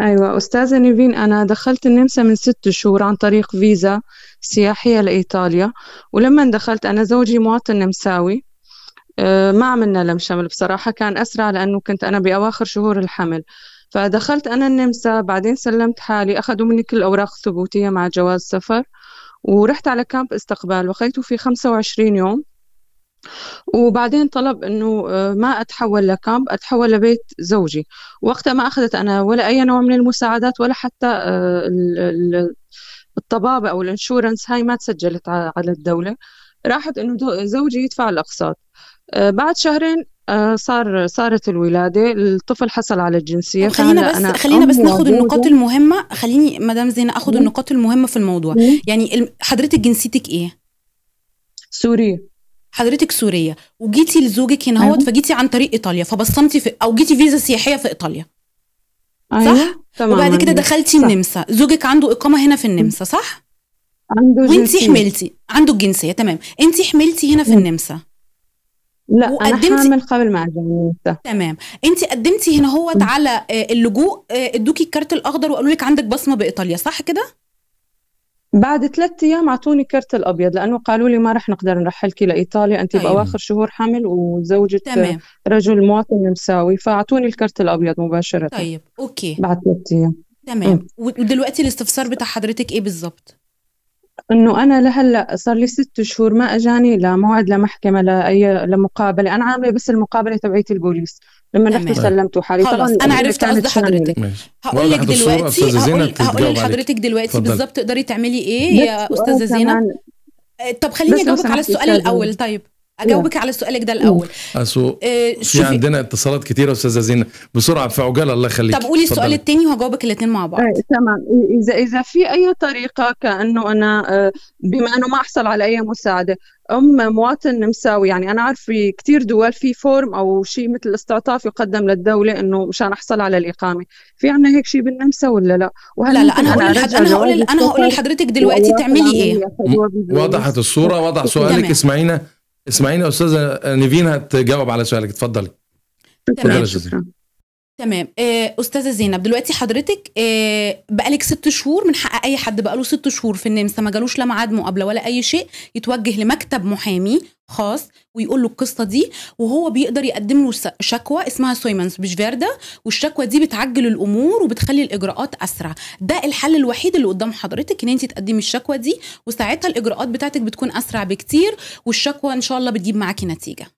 أيوة أستاذة نيفين أنا دخلت النمسا من ست شهور عن طريق فيزا سياحية لإيطاليا ولما دخلت أنا زوجي مواطن نمساوي آه، ما عملنا لم شمل بصراحة كان أسرع لأنه كنت أنا بأواخر شهور الحمل فدخلت أنا النمسا بعدين سلمت حالي أخذوا مني كل الأوراق الثبوتية مع جواز سفر ورحت على كامب استقبال وخيته في 25 يوم وبعدين طلب انه آه، ما اتحول لكامب اتحول لبيت زوجي وقتها ما اخذت انا ولا اي نوع من المساعدات ولا حتى آه، الطبابه او الانشورنس هاي ما تسجلت على الدوله راحت انه زوجي يدفع الاقساط آه، بعد شهرين صار صارت الولاده الطفل حصل على الجنسيه خلينا بس أنا خلينا بس ناخد النقاط المهمه خليني مدام زينه اخد النقاط المهمه في الموضوع يعني حضرتك جنسيتك ايه سوريه حضرتك سوريه وجيتي لزوجك هنا أيوة. فجيتي عن طريق ايطاليا فبصمتي في او جيتي فيزا سياحيه في ايطاليا أيوة. صح تمام وبعد كده دخلتي صح. النمسا زوجك عنده اقامه هنا في النمسا صح عنده وانت حملتي عنده الجنسيه تمام انت حملتي هنا في النمسا لا وقدمتي... انا حامل قبل ما اجي تمام انت قدمتي هنا هوت على آه، اللجوء آه، ادوكي الكارت الاخضر وقالوا لك عندك بصمه بايطاليا صح كده بعد ثلاثة أيام اعطوني كرت الأبيض لأنه قالوا لي ما رح نقدر نرحلك لإيطاليا أنت بأواخر طيب. شهور حمل وزوجة تمام. رجل مواطن نمساوي فأعطوني الكرت الأبيض مباشرة طيب أوكي بعد ثلاثة أيام تمام ودلوقتي الاستفسار بتاع حضرتك إيه بالظبط؟ انه انا لهلا صار لي ست شهور ما اجاني لا موعد لمحكمه لا اي لمقابله انا عامله بس المقابله تبعيتي البوليس لما رحت سلمت حالي خلص انا عرفت قصد حضرتك هقول لك دلوقتي هقول, هقول لحضرتك دلوقتي بالظبط تقدري تعملي ايه يا استاذه زينب طب خليني اجاوبك على السؤال الاول طيب اجاوبك على سؤالك ده الاول أسو آه،, آه في عندنا اتصالات كتيره استاذه زينب بسرعه في عجاله الله يخليك طب قولي السؤال التاني وهجاوبك الاثنين مع بعض آه، تمام اذا اذا في اي طريقه كانه انا آه، بما انه ما احصل على اي مساعده ام مواطن نمساوي يعني انا عارف في كثير دول في فورم او شيء مثل استعطاف يقدم للدوله انه مشان احصل على الاقامه في عندنا هيك شيء بالنمسا ولا لا وهل لا لا انا هقول لحد... انا هقول انا هقول لحضرتك دلوقتي تعملي ايه وضحت الصوره وضح سؤالك اسمعينا اسمعيني يا استاذه نيفين هتجاوب على سؤالك اتفضلي تمام شكرا تمام آه، استاذه زينب دلوقتي حضرتك آه، بقالك ست شهور من حق اي حد بقاله ست شهور في النمسا ما جالوش لا ميعاد مقابله ولا اي شيء يتوجه لمكتب محامي خاص ويقول له القصه دي وهو بيقدر يقدم له شكوى اسمها سويمنس بشفيردا والشكوى دي بتعجل الامور وبتخلي الاجراءات اسرع ده الحل الوحيد اللي قدام حضرتك ان انت تقدمي الشكوى دي وساعتها الاجراءات بتاعتك بتكون اسرع بكتير والشكوى ان شاء الله بتجيب معاكي نتيجه